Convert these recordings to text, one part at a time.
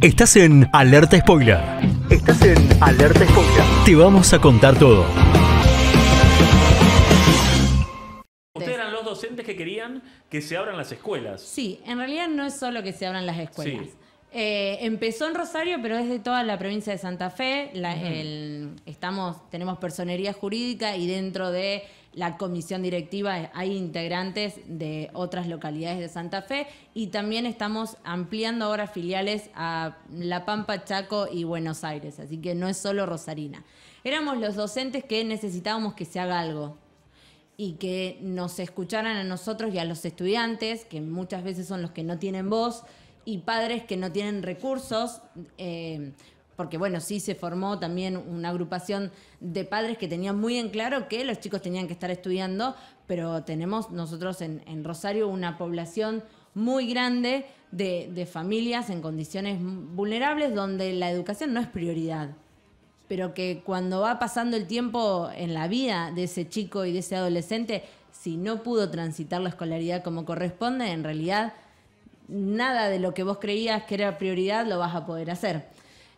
Estás en Alerta Spoiler. Estás en Alerta Spoiler. Te vamos a contar todo. Ustedes eran los docentes que querían que se abran las escuelas. Sí, en realidad no es solo que se abran las escuelas. Eh, empezó en Rosario, pero es de toda la provincia de Santa Fe. estamos, tenemos personería jurídica y dentro de la comisión directiva hay integrantes de otras localidades de Santa Fe y también estamos ampliando ahora filiales a La Pampa, Chaco y Buenos Aires, así que no es solo Rosarina. Éramos los docentes que necesitábamos que se haga algo y que nos escucharan a nosotros y a los estudiantes, que muchas veces son los que no tienen voz y padres que no tienen recursos. Eh, porque bueno, sí se formó también una agrupación de padres que tenían muy en claro que los chicos tenían que estar estudiando, pero tenemos nosotros en, Rosario una población muy grande de, familias en condiciones vulnerables donde la educación no es prioridad, pero que cuando va pasando el tiempo en la vida de ese chico y de ese adolescente, si no pudo transitar la escolaridad como corresponde, en realidad nada de lo que vos creías que era prioridad lo vas a poder hacer.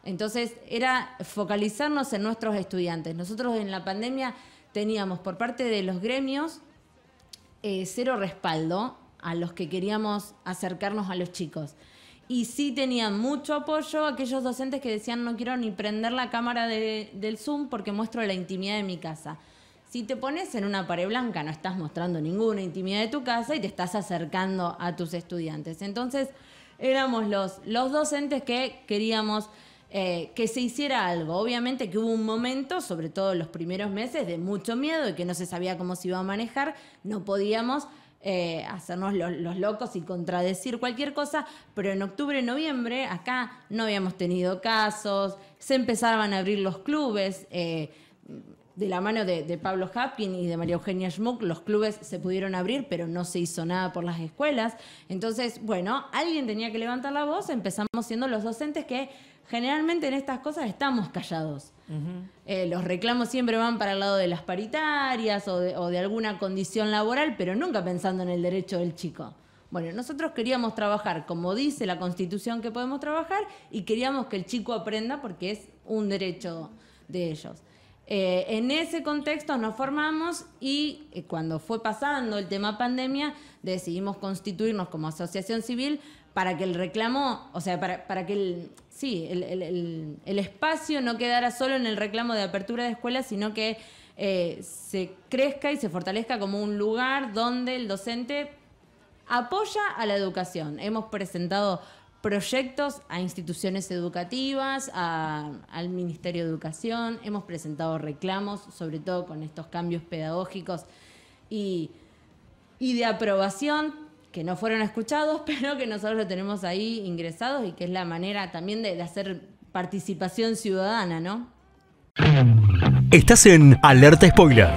Entonces era focalizarnos en nuestros estudiantes. Nosotros en la pandemia teníamos por parte de los gremios eh, cero respaldo a los que queríamos acercarnos a los chicos. Y sí tenían mucho apoyo aquellos docentes que decían no quiero ni prender la cámara del Zoom porque muestro la intimidad de mi casa. Si te pones en una pared blanca, no estás mostrando ninguna intimidad de tu casa y te estás acercando a tus estudiantes. Entonces, éramos los, los docentes que queríamos eh, que se hiciera algo. Obviamente que hubo un momento, sobre todo los primeros meses, de mucho miedo y que no se sabía cómo se iba a manejar, no podíamos eh, hacernos los, locos y contradecir cualquier cosa, pero en octubre, noviembre, acá no habíamos tenido casos, se empezaban a abrir los clubes. Eh, de la mano de, Pablo Hapkin y de María Eugenia Schmuck, los clubes se pudieron abrir, pero no se hizo nada por las escuelas. Entonces, bueno, alguien tenía que levantar la voz, empezamos siendo los docentes que generalmente en estas cosas estamos callados. Eh, los reclamos siempre van para el lado de las paritarias o de, o de, alguna condición laboral, pero nunca pensando en el derecho del chico. Bueno, nosotros queríamos trabajar como dice la constitución que podemos trabajar y queríamos que el chico aprenda porque es un derecho de ellos. Eh, en ese contexto nos formamos y eh, cuando fue pasando el tema pandemia decidimos constituirnos como asociación civil para que el reclamo, o sea, para, que el, el, espacio no quedara solo en el reclamo de apertura de escuelas, sino que eh, se crezca y se fortalezca como un lugar donde el docente apoya a la educación. Hemos presentado proyectos a instituciones educativas, al Ministerio de Educación, hemos presentado reclamos, sobre todo con estos cambios pedagógicos y, y de aprobación que no fueron escuchados, pero que nosotros lo tenemos ahí ingresados y que es la manera también de, de hacer participación ciudadana, ¿no? Estás en Alerta Spoiler.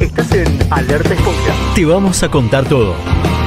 Estás en Alerta Spoiler. Te vamos a contar todo.